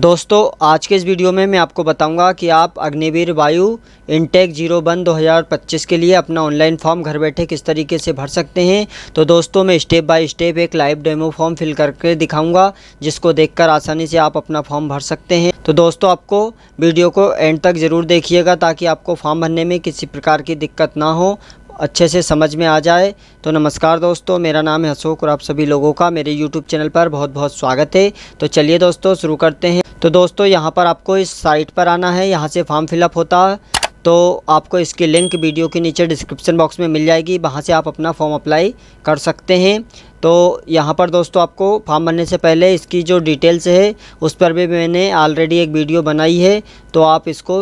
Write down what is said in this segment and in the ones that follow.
दोस्तों आज के इस वीडियो में मैं आपको बताऊंगा कि आप अग्निवीर वायु इनटेक जीरो वन दो हज़ार पच्चीस के लिए अपना ऑनलाइन फॉर्म घर बैठे किस तरीके से भर सकते हैं तो दोस्तों मैं स्टेप बाय स्टेप एक लाइव डेमो फॉर्म फिल करके दिखाऊंगा जिसको देखकर आसानी से आप अपना फॉर्म भर सकते हैं तो दोस्तों आपको वीडियो को एंड तक ज़रूर देखिएगा ताकि आपको फॉर्म भरने में किसी प्रकार की दिक्कत ना हो अच्छे से समझ में आ जाए तो नमस्कार दोस्तों मेरा नाम है अशोक और आप सभी लोगों का मेरे YouTube चैनल पर बहुत बहुत स्वागत है तो चलिए दोस्तों शुरू करते हैं तो दोस्तों यहाँ पर आपको इस साइट पर आना है यहाँ से फॉर्म फिलअप होता है तो आपको इसकी लिंक वीडियो के नीचे डिस्क्रिप्शन बॉक्स में मिल जाएगी वहाँ से आप अपना फॉर्म अप्लाई कर सकते हैं तो यहाँ पर दोस्तों आपको फॉर्म भरने से पहले इसकी जो डिटेल्स है उस पर भी मैंने ऑलरेडी एक वीडियो बनाई है तो आप इसको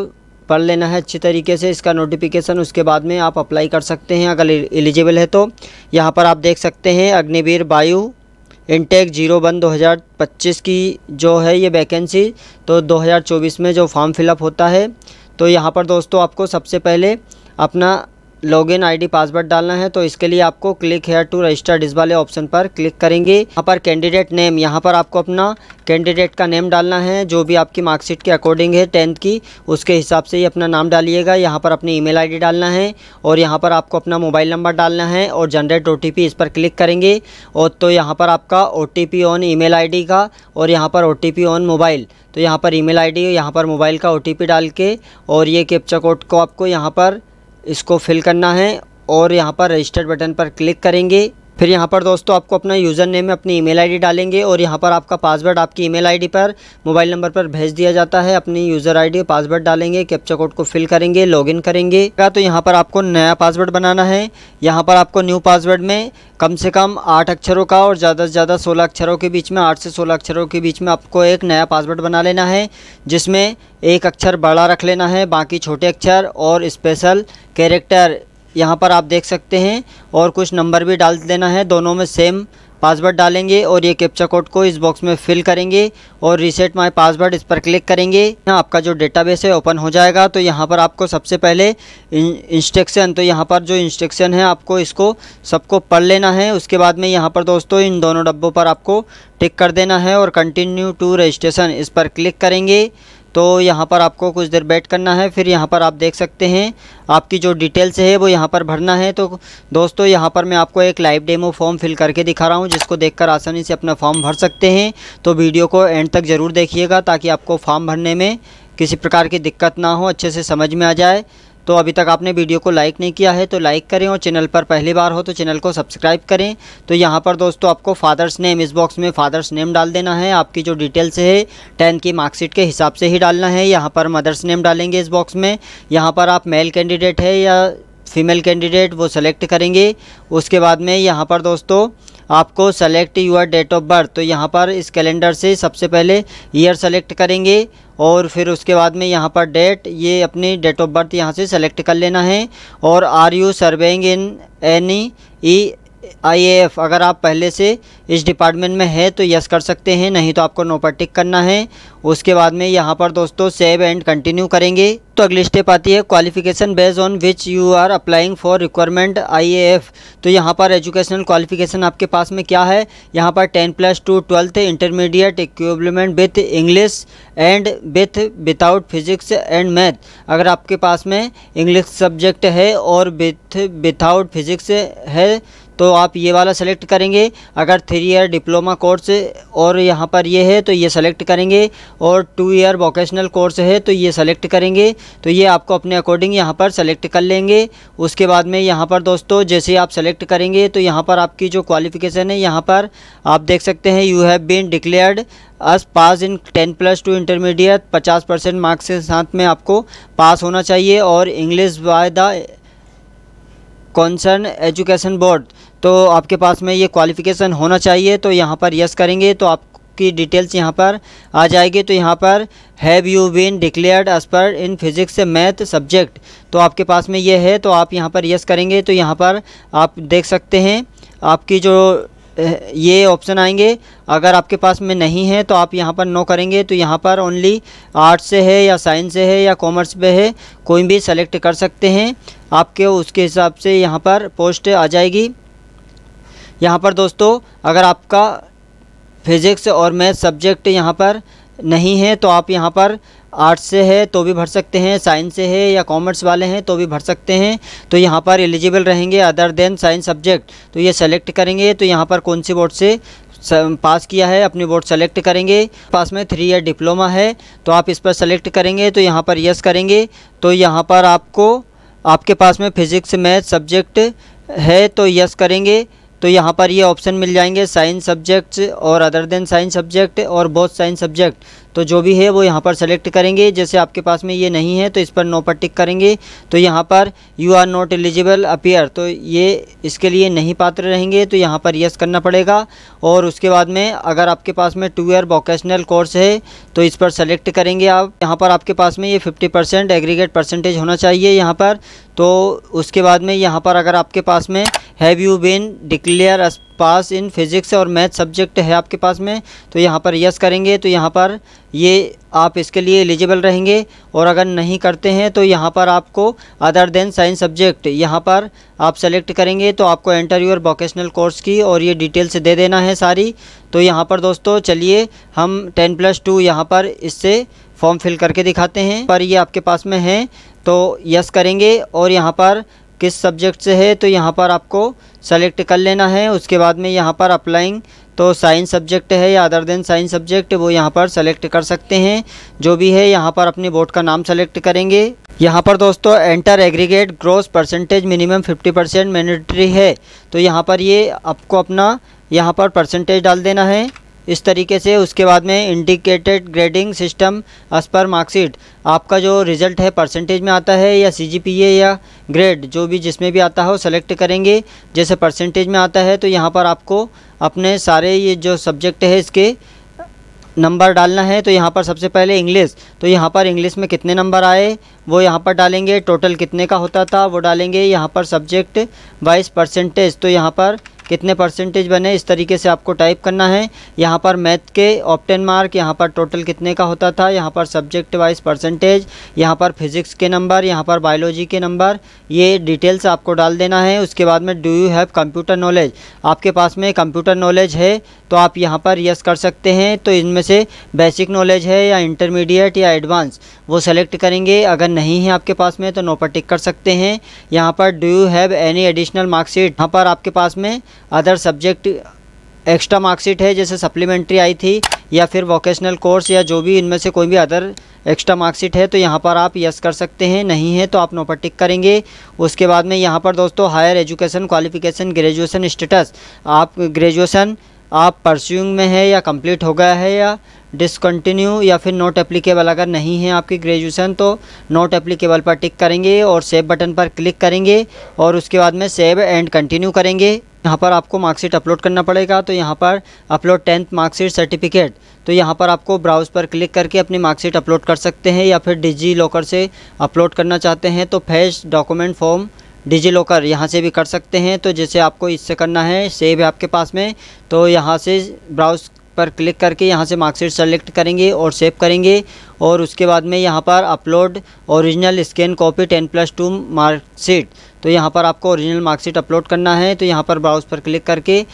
पढ़ लेना है अच्छी तरीके से इसका नोटिफिकेशन उसके बाद में आप अप्लाई कर सकते हैं अगर एलिजिबल है तो यहाँ पर आप देख सकते हैं अग्निवीर वायु इनटेक जीरो वन दो हज़ार पच्चीस की जो है ये वैकेंसी तो दो हज़ार चौबीस में जो फॉर्म फिलअप होता है तो यहाँ पर दोस्तों आपको सबसे पहले अपना लॉगिन आईडी पासवर्ड डालना है तो इसके लिए आपको क्लिक हेयर टू रजिस्टर डिस वाले ऑप्शन पर क्लिक करेंगे यहाँ पर कैंडिडेट नेम यहाँ पर आपको अपना कैंडिडेट का नेम डालना है जो भी आपकी मार्कशीट के अकॉर्डिंग है टेंथ की उसके हिसाब से ही अपना नाम डालिएगा यहाँ पर अपनी ईमेल आईडी डालना है और यहाँ पर आपको अपना मोबाइल नंबर डालना है और जनरेट ओटीपी इस पर क्लिक करेंगे और तो यहाँ पर आपका ओटीपी ऑन ईमेल आईडी का और यहाँ पर ओटीपी ऑन मोबाइल तो यहाँ पर ई मेल आई यहाँ पर मोबाइल का ओ डाल के और ये कैप्चा कोड को आपको यहाँ पर इसको फिल करना है और यहाँ पर रजिस्टर बटन पर क्लिक करेंगे फिर यहाँ पर दोस्तों आपको अपना यूज़र नेम में अपनी ईमेल आईडी डालेंगे और यहाँ पर आपका पासवर्ड आपकी ईमेल आईडी पर मोबाइल नंबर पर भेज दिया जाता है अपनी यूज़र आईडी और पासवर्ड डालेंगे कैप्चा कोड को फिल करेंगे लॉगिन करेंगे तो यहाँ पर आपको नया पासवर्ड बनाना है यहाँ पर आपको न्यू पासवर्ड में कम से कम आठ अक्षरों का और ज़्यादा से ज़्यादा सोलह अक्षरों के बीच में आठ से सोलह अक्षरों के बीच में आपको एक नया पासवर्ड बना लेना है जिसमें एक अक्षर बड़ा रख लेना है बाकी छोटे अक्षर और स्पेशल कैरेक्टर यहाँ पर आप देख सकते हैं और कुछ नंबर भी डाल देना है दोनों में सेम पासवर्ड डालेंगे और ये कैप्चा कोड को इस बॉक्स में फिल करेंगे और रीसेट माय पासवर्ड इस पर क्लिक करेंगे यहाँ आपका जो डेटाबेस है ओपन हो जाएगा तो यहाँ पर आपको सबसे पहले इंस्ट्रक्शन तो यहाँ पर जो इंस्ट्रक्शन है आपको इसको सबको पढ़ लेना है उसके बाद में यहाँ पर दोस्तों इन दोनों डब्बों पर आपको टिक कर देना है और कंटिन्यू टू रजिस्ट्रेशन इस पर क्लिक करेंगे तो यहाँ पर आपको कुछ देर वेट करना है फिर यहाँ पर आप देख सकते हैं आपकी जो डिटेल्स है वो यहाँ पर भरना है तो दोस्तों यहाँ पर मैं आपको एक लाइव डेमो फॉर्म फिल करके दिखा रहा हूँ जिसको देखकर आसानी से अपना फॉर्म भर सकते हैं तो वीडियो को एंड तक ज़रूर देखिएगा ताकि आपको फॉर्म भरने में किसी प्रकार की दिक्कत ना हो अच्छे से समझ में आ जाए तो अभी तक आपने वीडियो को लाइक नहीं किया है तो लाइक करें और चैनल पर पहली बार हो तो चैनल को सब्सक्राइब करें तो यहाँ पर दोस्तों आपको फादर्स नेम इस बॉक्स में फादर्स नेम डाल देना है आपकी जो डिटेल्स है टेंथ की मार्कशीट के हिसाब से ही डालना है यहाँ पर मदर्स नेम डालेंगे इस बॉक्स में यहाँ पर आप मेल कैंडिडेट है या फीमेल कैंडिडेट वो सेलेक्ट करेंगे उसके बाद में यहाँ पर दोस्तों आपको select your date of birth तो यहाँ पर इस कैलेंडर से सबसे पहले ईयर सेलेक्ट करेंगे और फिर उसके बाद में यहाँ पर डेट ये अपनी डेट ऑफ बर्थ यहाँ से सेलेक्ट कर लेना है और are you serving in any ई आईएएफ अगर आप पहले से इस डिपार्टमेंट में है तो यस कर सकते हैं नहीं तो आपको नो पर टिक करना है उसके बाद में यहाँ पर दोस्तों सेव एंड कंटिन्यू करेंगे तो अगली स्टेप आती है qualification based on which you are applying for requirement IAF तो यहाँ पर एजुकेशनल क्वालिफिकेशन आपके पास में क्या है यहाँ पर ten plus two twelfth intermediate equivalent with English and with without physics and math अगर आपके पास में इंग्लिश सब्जेक्ट है और विथ विदाउट फिजिक्स है तो आप ये वाला सेलेक्ट करेंगे अगर थ्री ईयर डिप्लोमा कोर्स और यहाँ पर ये है तो ये सेलेक्ट करेंगे और टू ईयर वोकेशनल कोर्स है तो ये सेलेक्ट करेंगे तो ये आपको अपने अकॉर्डिंग यहाँ पर सेलेक्ट कर लेंगे उसके बाद में यहाँ पर दोस्तों जैसे आप सेलेक्ट करेंगे तो यहाँ पर आपकी जो क्वालिफिकेशन है यहाँ पर आप देख सकते हैं you have been declared as pass in ten plus two intermediate पचास परसेंट मार्क्स के साथ में आपको पास होना चाहिए और English by the concern education board तो आपके पास में ये क्वालिफ़िकेशन होना चाहिए तो यहाँ पर यस करेंगे तो आप की डिटेल्स यहाँ पर आ जाएगी तो यहाँ पर have you been declared as pass in physics math subject तो आपके पास में ये है तो आप यहाँ पर यस करेंगे तो यहाँ पर आप देख सकते हैं आपकी जो ये ऑप्शन आएंगे अगर आपके पास में नहीं है तो आप यहाँ पर नो करेंगे तो यहाँ पर ओनली आर्ट्स से है या साइंस से है या कॉमर्स पे है कोई भी सेलेक्ट कर सकते हैं आपके उसके हिसाब से यहाँ पर पोस्ट आ जाएगी यहाँ पर दोस्तों अगर आपका फिज़िक्स और मैथ सब्जेक्ट यहाँ पर नहीं है तो आप यहाँ पर आर्ट्स से है तो भी भर सकते हैं साइंस से है या कॉमर्स वाले हैं तो भी भर सकते हैं तो यहाँ पर एलिजिबल रहेंगे अदर देन साइंस सब्जेक्ट तो ये सेलेक्ट करेंगे तो यहाँ पर कौन सी बोर्ड से पास किया है अपनी बोर्ड सेलेक्ट करेंगे पास में थ्री ईयर डिप्लोमा है तो आप इस पर सेलेक्ट करेंगे तो यहाँ पर यस करेंगे तो यहाँ पर आपको आपके पास में फिज़िक्स मैथ सब्जेक्ट है तो यस करेंगे तो यहाँ पर ये ऑप्शन मिल जाएंगे साइंस सब्जेक्ट्स और अदर देन साइंस सब्जेक्ट और बहुत साइंस सब्जेक्ट तो जो भी है वो यहाँ पर सेलेक्ट करेंगे जैसे आपके पास में ये नहीं है तो इस पर नो पर टिक करेंगे तो यहाँ पर you are not eligible appear तो ये इसके लिए नहीं पात्र रहेंगे तो यहाँ पर यस करना पड़ेगा और उसके बाद में अगर आपके पास में टू ईयर वोकेशनल कोर्स है तो इस पर सेलेक्ट करेंगे आप यहाँ पर आपके पास में ये फिफ्टी परसेंट एग्रीगेट परसेंटेज होना चाहिए यहाँ पर तो उसके बाद में यहाँ पर अगर आपके पास में have you been declare pass in physics और मैथ सब्जेक्ट है आपके पास में तो यहाँ पर यस करेंगे तो यहाँ पर ये आप इसके लिए एलिजिबल रहेंगे और अगर नहीं करते हैं तो यहाँ पर आपको अदर देन साइंस सब्जेक्ट यहाँ पर आप सेलेक्ट करेंगे तो आपको इंटरव्यू और वोकेशनल कोर्स की और ये डिटेल्स दे देना है सारी तो यहाँ पर दोस्तों चलिए हम टेन प्लस टू यहाँ पर इससे फॉर्म फिल करके दिखाते हैं पर ये आपके पास में है तो यस करेंगे और यहाँ पर किस सब्जेक्ट से है तो यहाँ पर आपको सेलेक्ट कर लेना है उसके बाद में यहाँ पर अप्लाइंग तो साइंस सब्जेक्ट है या अदर देन साइंस सब्जेक्ट वो यहाँ पर सेलेक्ट कर सकते हैं जो भी है यहाँ पर अपने बोर्ड का नाम सेलेक्ट करेंगे यहाँ पर दोस्तों enter aggregate gross percentage minimum 50 percent mandatory है तो यहाँ पर ये आपको अपना यहाँ पर परसेंटेज डाल देना है इस तरीके से उसके बाद में indicated grading system as per marksheet आपका जो रिज़ल्ट है परसेंटेज में आता है या सी जी पी ए या ग्रेड जो भी जिसमें भी आता हो सेलेक्ट करेंगे जैसे परसेंटेज में आता है तो यहाँ पर आपको अपने सारे ये जो सब्जेक्ट है इसके नंबर डालना है तो यहाँ पर सबसे पहले इंग्लिश तो यहाँ पर इंग्लिश में कितने नंबर आए वो यहाँ पर डालेंगे टोटल कितने का होता था वो डालेंगे यहाँ पर सब्जेक्ट वाइज परसेंटेज तो यहाँ पर कितने परसेंटेज बने इस तरीके से आपको टाइप करना है यहाँ पर मैथ के ऑप्टेन मार्क यहाँ पर टोटल कितने का होता था यहाँ पर सब्जेक्ट वाइज परसेंटेज यहाँ पर फिजिक्स के नंबर यहाँ पर बायोलॉजी के नंबर ये डिटेल्स आपको डाल देना है उसके बाद में do you have computer knowledge आपके पास में कंप्यूटर नॉलेज है तो आप यहाँ पर यस कर सकते हैं तो इनमें से बेसिक नॉलेज है या इंटरमीडिएट या एडवांस वो सेलेक्ट करेंगे अगर नहीं है आपके पास में तो नो पर टिक कर सकते हैं यहाँ पर do you have any additional marksheet यहाँ पर आपके पास में अदर सब्जेक्ट एक्स्ट्रा मार्कशीट है जैसे सप्लीमेंट्री आई थी या फिर वोकेशनल कोर्स या जो भी इनमें से कोई भी अदर एक्स्ट्रा मार्कशीट है तो यहाँ पर आप यस कर सकते हैं नहीं है तो आप नो पर टिक करेंगे उसके बाद में यहाँ पर दोस्तों higher education qualification graduation status आप ग्रेजुएसन आप परस्यूंग में है या कंप्लीट हो गया है या डिसकन्टिन्यू या फिर नॉट एप्लीकेबल अगर नहीं है आपकी ग्रेजुएशन तो नॉट एप्लीकेबल पर टिक करेंगे और सेव बटन पर क्लिक करेंगे और उसके बाद में सेव एंड कंटिन्यू करेंगे यहाँ पर आपको मार्कशीट अपलोड करना पड़ेगा तो यहाँ पर अपलोड टेंथ मार्कशीट सर्टिफिकेट तो यहाँ पर आपको ब्राउज़ पर क्लिक करके अपनी मार्कशीट अपलोड कर सकते हैं या फिर डिजी लॉकर से अपलोड करना चाहते हैं तो fetch document from DigiLocker यहाँ से भी कर सकते हैं तो जैसे आपको इससे करना है सेव है आपके पास में तो यहाँ से ब्राउज़ पर क्लिक करके यहाँ से मार्कशीट सेलेक्ट करेंगे और सेव करेंगे और उसके बाद में यहाँ पर upload original scan copy ten plus two marksheet तो यहाँ पर आपको ओरिजिनल मार्कशीट अपलोड करना है तो यहाँ पर ब्राउज पर क्लिक करके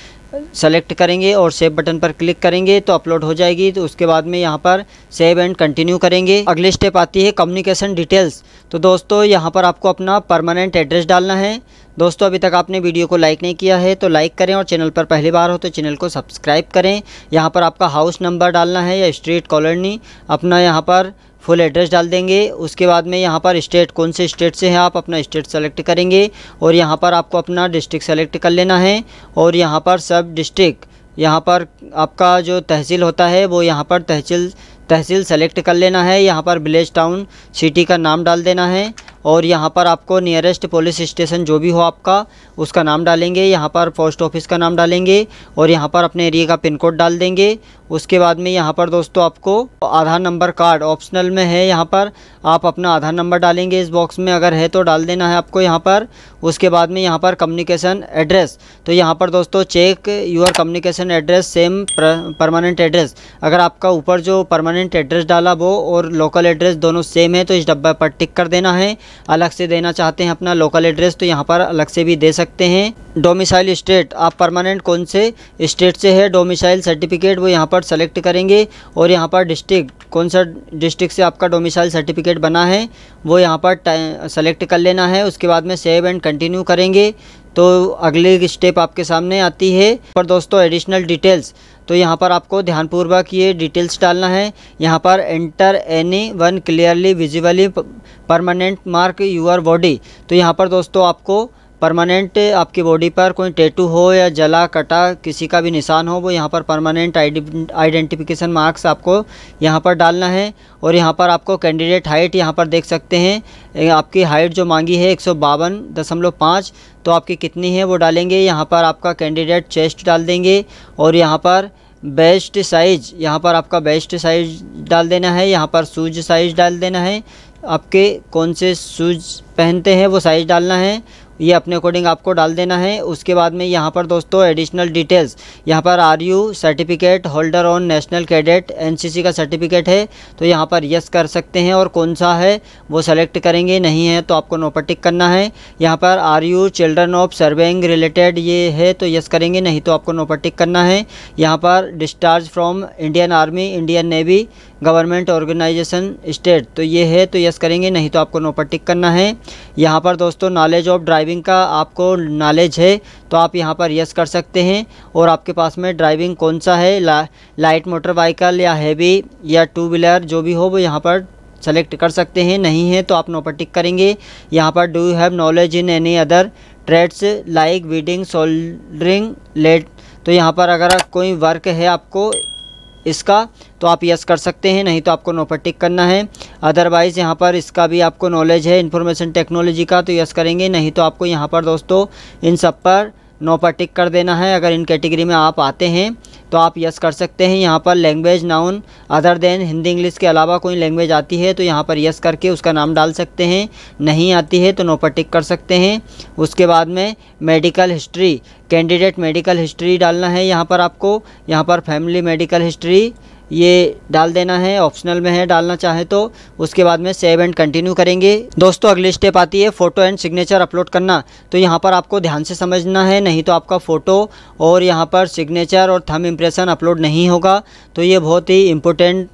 सेलेक्ट करेंगे और सेव बटन पर क्लिक करेंगे तो अपलोड हो जाएगी तो उसके बाद में यहाँ पर सेव एंड कंटिन्यू करेंगे अगली स्टेप आती है कम्युनिकेशन डिटेल्स तो दोस्तों यहाँ पर आपको अपना परमानेंट एड्रेस डालना है दोस्तों अभी तक आपने वीडियो को लाइक नहीं किया है तो लाइक करें और चैनल पर पहली बार हो तो चैनल को सब्सक्राइब करें यहाँ पर आपका हाउस नंबर डालना है या स्ट्रीट कॉलोनी अपना यहाँ पर फुल एड्रेस डाल देंगे उसके बाद में यहाँ पर स्टेट कौन से स्टेट से हैं आप अपना स्टेट सेलेक्ट करेंगे और यहाँ पर आपको अपना डिस्ट्रिक्ट सेलेक्ट कर लेना है और यहाँ पर सब डिस्ट्रिक्ट यहाँ पर आपका जो तहसील होता है वो यहाँ पर तहसील तहसील सेलेक्ट कर लेना है यहाँ पर विलेज टाउन सिटी का नाम डाल देना है और यहाँ पर आपको नियरेस्ट पुलिस स्टेशन जो भी हो आपका उसका नाम डालेंगे यहाँ पर पोस्ट ऑफिस का नाम डालेंगे और यहाँ पर अपने एरिया का पिन कोड डाल देंगे उसके बाद में यहाँ पर दोस्तों आपको आधार नंबर कार्ड ऑप्शनल में है यहाँ पर आप अपना आधार नंबर डालेंगे इस बॉक्स में अगर है तो डाल देना है आपको यहाँ पर उसके बाद में यहाँ पर कम्युनिकेशन एड्रेस तो यहाँ पर दोस्तों check your communication address same permanent address अगर आपका ऊपर जो परमानेंट एड्रेस डाला वो और लोकल एड्रेस दोनों सेम है तो इस डब्बे पर टिक कर देना है अलग से देना चाहते हैं अपना लोकल एड्रेस तो यहाँ पर अलग से भी दे सकते हैं डोमिसाइल स्टेट आप परमानेंट कौन से स्टेट से है डोमिसाइल सर्टिफिकेट वो यहाँ पर सेलेक्ट करेंगे और यहाँ पर डिस्ट्रिक्ट कौन सा डिस्ट्रिक्ट से आपका डोमिसाइल सर्टिफिकेट बना है वो यहाँ पर सेलेक्ट कर लेना है उसके बाद में सेव एंड कंटिन्यू करेंगे तो अगले स्टेप आपके सामने आती है पर दोस्तों एडिशनल डिटेल्स तो यहाँ पर आपको ध्यानपूर्वक ये डिटेल्स डालना है यहाँ पर enter any one clearly visibly permanent mark your body तो यहाँ पर दोस्तों आपको परमानेंट आपकी बॉडी पर कोई टैटू हो या जला कटा किसी का भी निशान हो वो यहाँ पर परमानेंट आइडेंटिफिकेशन मार्क्स आपको यहाँ पर डालना है और यहाँ पर आपको कैंडिडेट हाइट यहाँ पर देख सकते हैं आपकी हाइट जो मांगी है एक दशमलव पाँच तो आपकी कितनी है वो डालेंगे यहाँ पर आपका कैंडिडेट चेस्ट डाल देंगे और यहाँ पर बेस्ट साइज़ यहाँ पर आपका बेस्ट साइज़ डाल देना है यहाँ पर शूज साइज़ डाल देना है आपके कौन से शूज पहनते हैं वो साइज़ डालना है ये अपने अकॉर्डिंग आपको डाल देना है उसके बाद में यहाँ पर दोस्तों एडिशनल डिटेल्स यहाँ पर are you certificate holder on national cadet NCC का सर्टिफिकेट है तो यहाँ पर यस कर सकते हैं और कौन सा है वो सेलेक्ट करेंगे नहीं है तो आपको नोपटिक करना है यहाँ पर are you children of serving related ये है तो यस करेंगे नहीं तो आपको नोपटिक करना है यहाँ पर discharge from Indian army Indian navy government organisation state तो ये है तो यस करेंगे नहीं तो आपको नोपटिक करना है यहाँ पर दोस्तों नॉलेज ऑफ ड्राइविंग ड्राइविंग का आपको नॉलेज है तो आप यहाँ पर यस कर सकते हैं और आपके पास में ड्राइविंग कौन सा है ला, लाइट मोटर वाइकल या हैवी या टू व्हीलर जो भी हो वो यहाँ पर सेलेक्ट कर सकते हैं नहीं है तो आप नो पर टिक करेंगे यहाँ पर do you have knowledge in any other trades like welding soldering lathe तो यहाँ पर अगर कोई वर्क है आपको इसका तो आप यस कर सकते हैं नहीं तो आपको नो पर टिक करना है अदरवाइज़ यहाँ पर इसका भी आपको नॉलेज है इन्फॉर्मेशन टेक्नोलॉजी का तो यस करेंगे नहीं तो आपको यहाँ पर दोस्तों इन सब पर नो पर टिक कर देना है अगर इन कैटेगरी में आप आते हैं तो आप यस कर सकते हैं यहाँ पर language known other than Hindi English के अलावा कोई लैंग्वेज आती है तो यहाँ पर यस करके उसका नाम डाल सकते हैं नहीं आती है तो नो पर टिक कर सकते हैं उसके बाद में medical history candidate medical history डालना है यहाँ पर आपको यहाँ पर फैमिली मेडिकल हिस्ट्री ये डाल देना है ऑप्शनल में है डालना चाहे तो उसके बाद में सेव एंड कंटिन्यू करेंगे दोस्तों अगली स्टेप आती है फ़ोटो एंड सिग्नेचर अपलोड करना तो यहाँ पर आपको ध्यान से समझना है नहीं तो आपका फ़ोटो और यहाँ पर सिग्नेचर और थम इम्प्रेशन अपलोड नहीं होगा तो ये बहुत ही इम्पोर्टेंट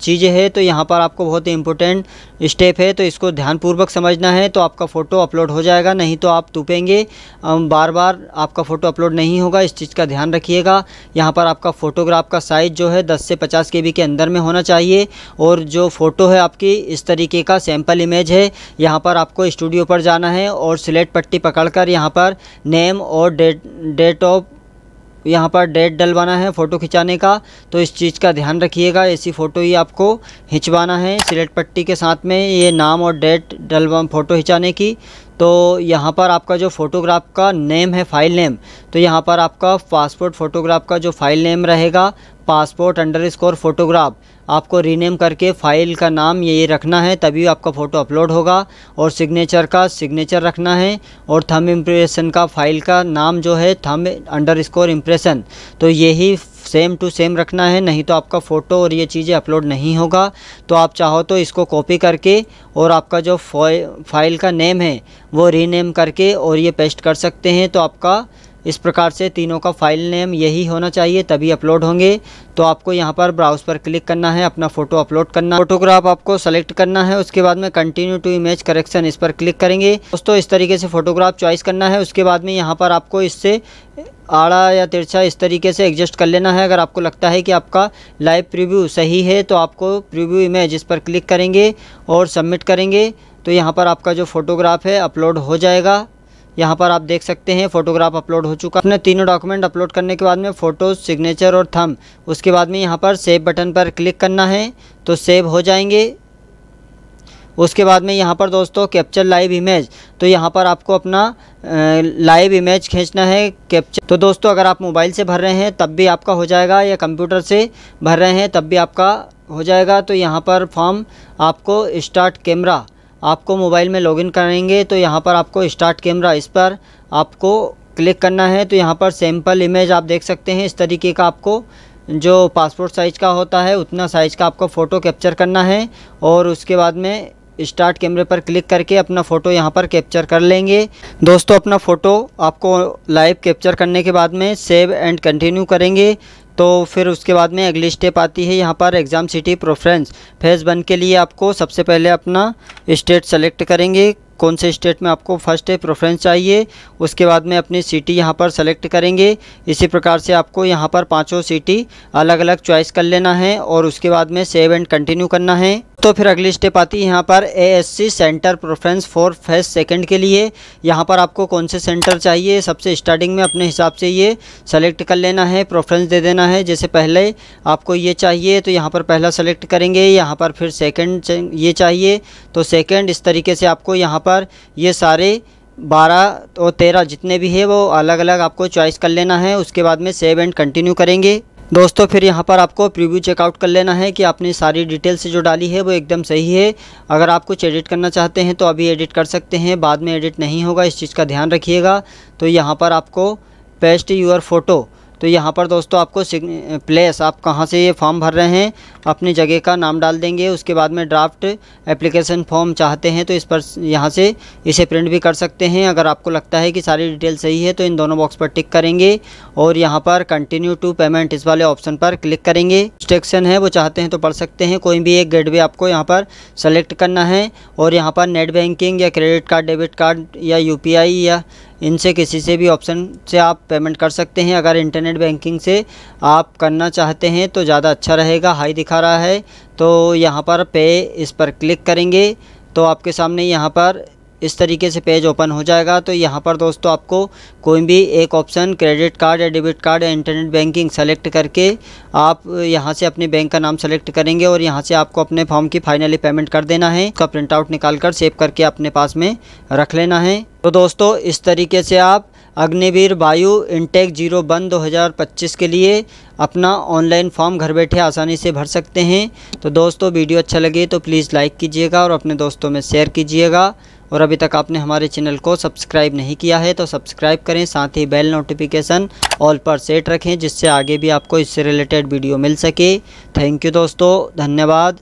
चीज़ें है तो यहाँ पर आपको बहुत ही इंपॉर्टेंट स्टेप है तो इसको ध्यानपूर्वक समझना है तो आपका फ़ोटो अपलोड हो जाएगा नहीं तो आप तूपेंगे बार बार आपका फ़ोटो अपलोड नहीं होगा इस चीज़ का ध्यान रखिएगा यहाँ पर आपका फ़ोटोग्राफ का साइज़ जो है दस से पचास के के अंदर में होना चाहिए और जो फ़ोटो है आपकी इस तरीके का सैम्पल इमेज है यहाँ पर आपको स्टूडियो पर जाना है और सिलेट पट्टी पकड़ यहाँ पर नेम और डेट डेट ऑफ यहाँ पर डेट डलवाना है फ़ोटो खिंचाने का तो इस चीज़ का ध्यान रखिएगा ऐसी फ़ोटो ही आपको खिंचवाना है सिलेट पट्टी के साथ में ये नाम और डेट डलवा फ़ोटो खिंचाने की तो यहाँ पर आपका जो फ़ोटोग्राफ का नेम है फ़ाइल नेम तो यहाँ पर आपका पासपोर्ट फ़ोटोग्राफ का जो फ़ाइल नेम रहेगा पासपोर्ट अंडर स्कोर फ़ोटोग्राफ आपको रीनेम करके फ़ाइल का नाम ये रखना है तभी आपका फ़ोटो अपलोड होगा और सिग्नेचर का सिग्नेचर रखना है और थम इम्प्रेशन का फ़ाइल का नाम जो है थम अंडर स्कोर इम्प्रेशन तो यही सेम टू सेम रखना है नहीं तो आपका फ़ोटो और ये चीज़ें अपलोड नहीं होगा तो आप चाहो तो इसको कॉपी करके और आपका जो फाइल का नेम है वो रीनेम करके और ये पेस्ट कर सकते हैं तो आपका इस प्रकार से तीनों का फाइल नेम यही होना चाहिए तभी अपलोड होंगे तो आपको यहाँ पर ब्राउज पर क्लिक करना है अपना फ़ोटो अपलोड करना फोटोग्राफ आपको सेलेक्ट करना है उसके बाद में कंटिन्यू टू इमेज करेक्शन इस पर क्लिक करेंगे दोस्तों इस तरीके से फ़ोटोग्राफ चॉइस करना है उसके बाद में यहाँ पर आपको इससे आड़ा या तिरछा इस तरीके से एडजस्ट कर लेना है अगर आपको लगता है कि आपका लाइव प्रिव्यू सही है तो आपको प्रिव्यू इमेज इस पर क्लिक करेंगे और सबमिट करेंगे तो यहाँ पर आपका जो फ़ोटोग्राफ है अपलोड हो जाएगा यहाँ पर आप देख सकते हैं फोटोग्राफ अपलोड हो चुका अपने तीनों डॉक्यूमेंट अपलोड करने के बाद में फ़ोटो सिग्नेचर और थम उसके बाद में यहाँ पर सेव बटन पर क्लिक करना है तो सेव हो जाएंगे उसके बाद में यहाँ पर दोस्तों कैप्चर लाइव इमेज तो यहाँ पर आपको अपना लाइव इमेज खींचना है कैप्चर तो दोस्तों अगर आप मोबाइल से भर रहे हैं तब भी आपका हो जाएगा या कंप्यूटर से भर रहे हैं तब भी आपका हो जाएगा तो यहाँ पर फॉर्म आपको स्टार्ट कैमरा आपको मोबाइल में लॉगिन करेंगे तो यहाँ पर आपको स्टार्ट कैमरा इस पर आपको क्लिक करना है तो यहाँ पर सैम्पल इमेज आप देख सकते हैं इस तरीके का आपको जो पासपोर्ट साइज़ का होता है उतना साइज़ का आपको फ़ोटो कैप्चर करना है और उसके बाद में स्टार्ट कैमरे पर क्लिक करके अपना फ़ोटो यहाँ पर कैप्चर कर लेंगे दोस्तों अपना फ़ोटो आपको लाइव कैप्चर करने के बाद में सेव एंड कंटिन्यू करेंगे तो फिर उसके बाद में अगली स्टेप आती है यहाँ पर exam city preference phase one के लिए आपको सबसे पहले अपना स्टेट सेलेक्ट करेंगे कौन से स्टेट में आपको फर्स्ट प्रेफरेंस चाहिए उसके बाद में अपनी सिटी यहाँ पर सेलेक्ट करेंगे इसी प्रकार से आपको यहाँ पर पांचों सिटी अलग अलग चॉइस कर लेना है और उसके बाद में सेव एंड कंटिन्यू करना है तो फिर अगली स्टेप आती है यहाँ पर सी centre preference for first second के लिए यहाँ पर आपको कौन से सेंटर चाहिए सबसे स्टार्टिंग में अपने हिसाब से ये सेलेक्ट कर लेना है प्रेफरेंस दे देना है जैसे पहले आपको ये चाहिए तो यहाँ पर पहला सेलेक्ट करेंगे यहाँ पर फिर सेकंड ये चाहिए तो सेकंड इस तरीके से आपको यहाँ पर ये सारे बारह और तेरह जितने भी है वो अलग अलग आपको चॉइस कर लेना है उसके बाद में सेव एंड कंटिन्यू करेंगे दोस्तों फिर यहाँ पर आपको प्रीव्यू चेकआउट कर लेना है कि आपने सारी डिटेल्स जो डाली है वो एकदम सही है अगर आप कुछ एडिट करना चाहते हैं तो अभी एडिट कर सकते हैं बाद में एडिट नहीं होगा इस चीज़ का ध्यान रखिएगा तो यहाँ पर आपको पेस्ट यूर फोटो तो यहाँ पर दोस्तों आपको प्लेस आप कहाँ से ये फॉर्म भर रहे हैं अपनी जगह का नाम डाल देंगे उसके बाद में ड्राफ्ट एप्लीकेशन फॉर्म चाहते हैं तो इस पर यहाँ से इसे प्रिंट भी कर सकते हैं अगर आपको लगता है कि सारी डिटेल सही है तो इन दोनों बॉक्स पर टिक करेंगे और यहाँ पर कंटिन्यू टू पेमेंट इस वाले ऑप्शन पर क्लिक करेंगे स्टेक्शन है वो चाहते हैं तो पढ़ सकते हैं कोई भी एक गेट आपको यहाँ पर सेलेक्ट करना है और यहाँ पर नेट बैंकिंग या क्रेडिट कार्ड डेबिट कार्ड या यू या इनसे किसी से भी ऑप्शन से आप पेमेंट कर सकते हैं अगर इंटरनेट बैंकिंग से आप करना चाहते हैं तो ज़्यादा अच्छा रहेगा हाई दिखा रहा है तो यहाँ पर पे इस पर क्लिक करेंगे तो आपके सामने यहाँ पर इस तरीके से पेज ओपन हो जाएगा तो यहाँ पर दोस्तों आपको कोई भी एक ऑप्शन क्रेडिट कार्ड या डेबिट कार्ड या इंटरनेट बैंकिंग सेलेक्ट करके आप यहाँ से अपने बैंक का नाम सेलेक्ट करेंगे और यहाँ से आपको अपने फॉर्म की फाइनली पेमेंट कर देना है उसका प्रिंट आउट निकाल कर सेव करके अपने पास में रख लेना है तो दोस्तों इस तरीके से आप अग्निवीर वायु इंटेक जीरो वन दो हज़ार पच्चीस के लिए अपना ऑनलाइन फॉर्म घर बैठे आसानी से भर सकते हैं तो दोस्तों वीडियो अच्छा लगे तो प्लीज़ लाइक कीजिएगा और अपने दोस्तों में शेयर कीजिएगा और अभी तक आपने हमारे चैनल को सब्सक्राइब नहीं किया है तो सब्सक्राइब करें साथ ही बेल नोटिफिकेशन ऑल पर सेट रखें जिससे आगे भी आपको इससे रिलेटेड वीडियो मिल सके थैंक यू दोस्तों धन्यवाद